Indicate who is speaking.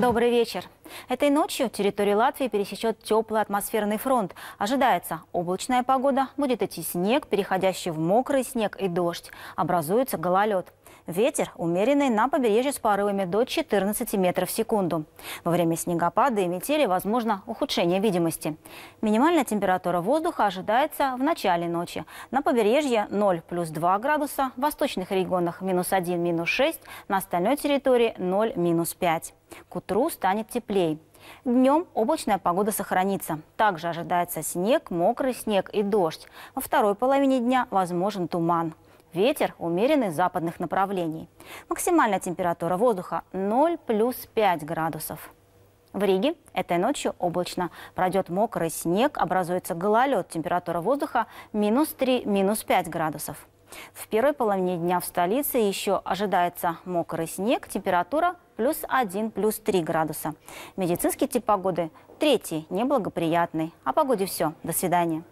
Speaker 1: Добрый вечер. Этой ночью территорию Латвии пересечет теплый атмосферный фронт. Ожидается облачная погода, будет идти снег, переходящий в мокрый снег и дождь. Образуется гололед. Ветер умеренный на побережье с порывами до 14 метров в секунду. Во время снегопада и метели возможно ухудшение видимости. Минимальная температура воздуха ожидается в начале ночи. На побережье 0 плюс 2 градуса, в восточных регионах минус 1, минус 6, на остальной территории 0, минус 5. К утру станет теплее. Днем облачная погода сохранится. Также ожидается снег, мокрый снег и дождь. Во второй половине дня возможен туман. Ветер умеренный западных направлений. Максимальная температура воздуха 0 плюс 5 градусов. В Риге этой ночью облачно. Пройдет мокрый снег, образуется гололед. Температура воздуха минус 3, минус 5 градусов. В первой половине дня в столице еще ожидается мокрый снег, температура плюс 1, плюс 3 градуса. Медицинский тип погоды третий, неблагоприятный. О погоде все. До свидания.